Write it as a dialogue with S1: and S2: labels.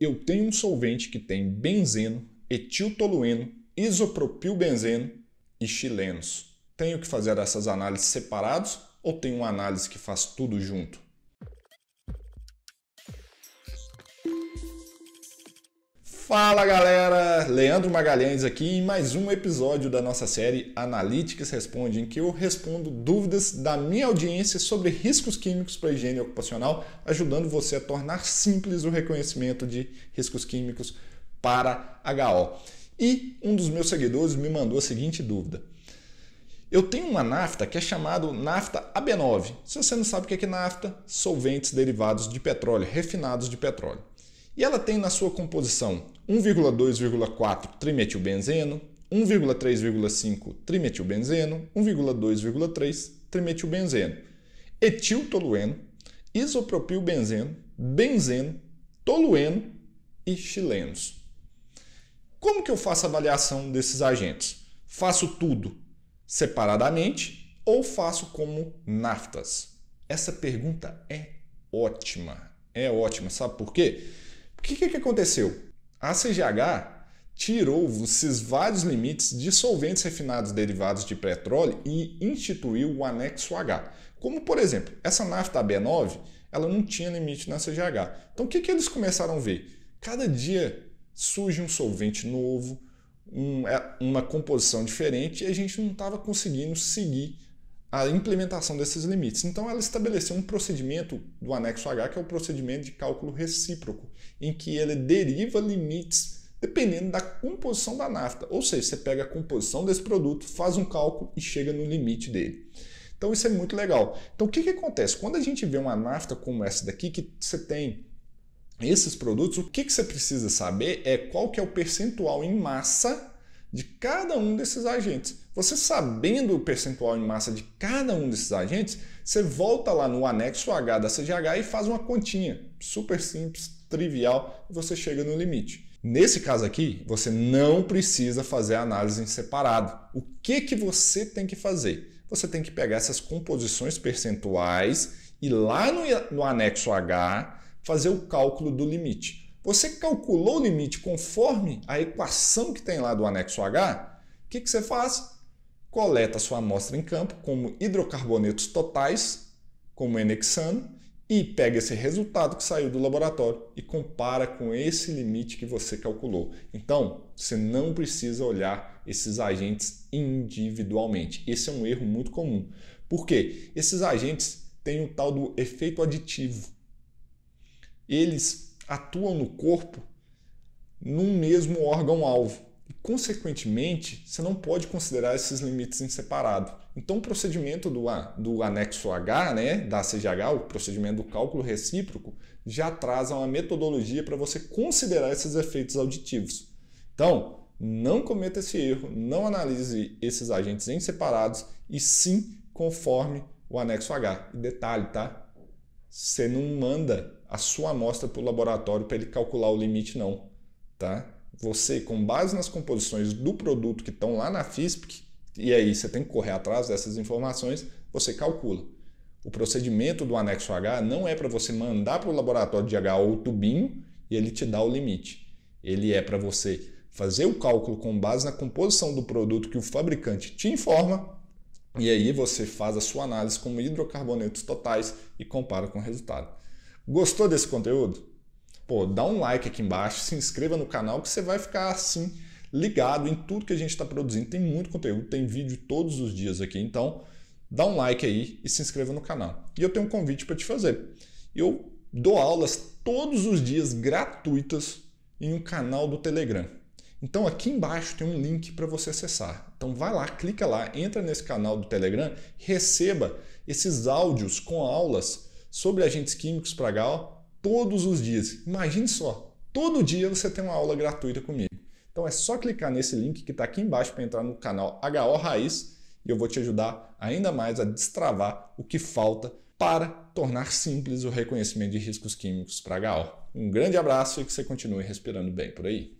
S1: eu tenho um solvente que tem benzeno, etiltolueno, isopropilbenzeno e chilenos. Tenho que fazer essas análises separados ou tem uma análise que faz tudo junto? Fala galera, Leandro Magalhães aqui em mais um episódio da nossa série Analytics Responde, em que eu respondo dúvidas da minha audiência sobre riscos químicos para a higiene ocupacional, ajudando você a tornar simples o reconhecimento de riscos químicos para HO. E um dos meus seguidores me mandou a seguinte dúvida. Eu tenho uma nafta que é chamado nafta AB9. Se você não sabe o é que é nafta, solventes derivados de petróleo, refinados de petróleo. E ela tem na sua composição 1,2,4 trimetilbenzeno, 1,3,5 trimetilbenzeno, 1,2,3 trimetilbenzeno, etiltolueno, isopropilbenzeno, benzeno, tolueno e chilenos. Como que eu faço a avaliação desses agentes? Faço tudo separadamente ou faço como naftas? Essa pergunta é ótima. É ótima, sabe por quê? O que, que, que aconteceu? A CGH tirou esses vários limites de solventes refinados derivados de petróleo e instituiu o anexo H. Como, por exemplo, essa nafta B9, ela não tinha limite na CGH. Então, o que, que eles começaram a ver? Cada dia surge um solvente novo, um, é, uma composição diferente e a gente não estava conseguindo seguir a implementação desses limites. Então, ela estabeleceu um procedimento do anexo H, que é o procedimento de cálculo recíproco, em que ele deriva limites dependendo da composição da nafta. Ou seja, você pega a composição desse produto, faz um cálculo e chega no limite dele. Então, isso é muito legal. Então, o que, que acontece? Quando a gente vê uma nafta como essa daqui, que você tem esses produtos, o que, que você precisa saber é qual que é o percentual em massa de cada um desses agentes. Você sabendo o percentual em massa de cada um desses agentes, você volta lá no anexo H da CGH e faz uma continha. Super simples, trivial, e você chega no limite. Nesse caso aqui, você não precisa fazer a análise em separado. O que, que você tem que fazer? Você tem que pegar essas composições percentuais e lá no, no anexo H fazer o cálculo do limite. Você calculou o limite conforme a equação que tem lá do anexo H? O que, que você faz? coleta sua amostra em campo como hidrocarbonetos totais, como enexano, e pega esse resultado que saiu do laboratório e compara com esse limite que você calculou. Então, você não precisa olhar esses agentes individualmente. Esse é um erro muito comum. Por quê? Esses agentes têm o tal do efeito aditivo. Eles atuam no corpo num mesmo órgão-alvo consequentemente, você não pode considerar esses limites em separado. Então, o procedimento do, do anexo H, né, da CGH, o procedimento do cálculo recíproco, já traz uma metodologia para você considerar esses efeitos auditivos. Então, não cometa esse erro, não analise esses agentes em separados e sim conforme o anexo H. E detalhe, tá? Você não manda a sua amostra para o laboratório para ele calcular o limite, não, tá? você, com base nas composições do produto que estão lá na FISP, e aí você tem que correr atrás dessas informações, você calcula. O procedimento do anexo H não é para você mandar para o laboratório de H ou tubinho e ele te dá o limite. Ele é para você fazer o cálculo com base na composição do produto que o fabricante te informa e aí você faz a sua análise como hidrocarbonetos totais e compara com o resultado. Gostou desse conteúdo? pô, dá um like aqui embaixo, se inscreva no canal que você vai ficar assim ligado em tudo que a gente está produzindo. Tem muito conteúdo, tem vídeo todos os dias aqui, então dá um like aí e se inscreva no canal. E eu tenho um convite para te fazer. Eu dou aulas todos os dias gratuitas em um canal do Telegram. Então aqui embaixo tem um link para você acessar. Então vai lá, clica lá, entra nesse canal do Telegram, receba esses áudios com aulas sobre agentes químicos para gal todos os dias. Imagine só, todo dia você tem uma aula gratuita comigo. Então é só clicar nesse link que está aqui embaixo para entrar no canal HO Raiz e eu vou te ajudar ainda mais a destravar o que falta para tornar simples o reconhecimento de riscos químicos para HO. Um grande abraço e que você continue respirando bem por aí.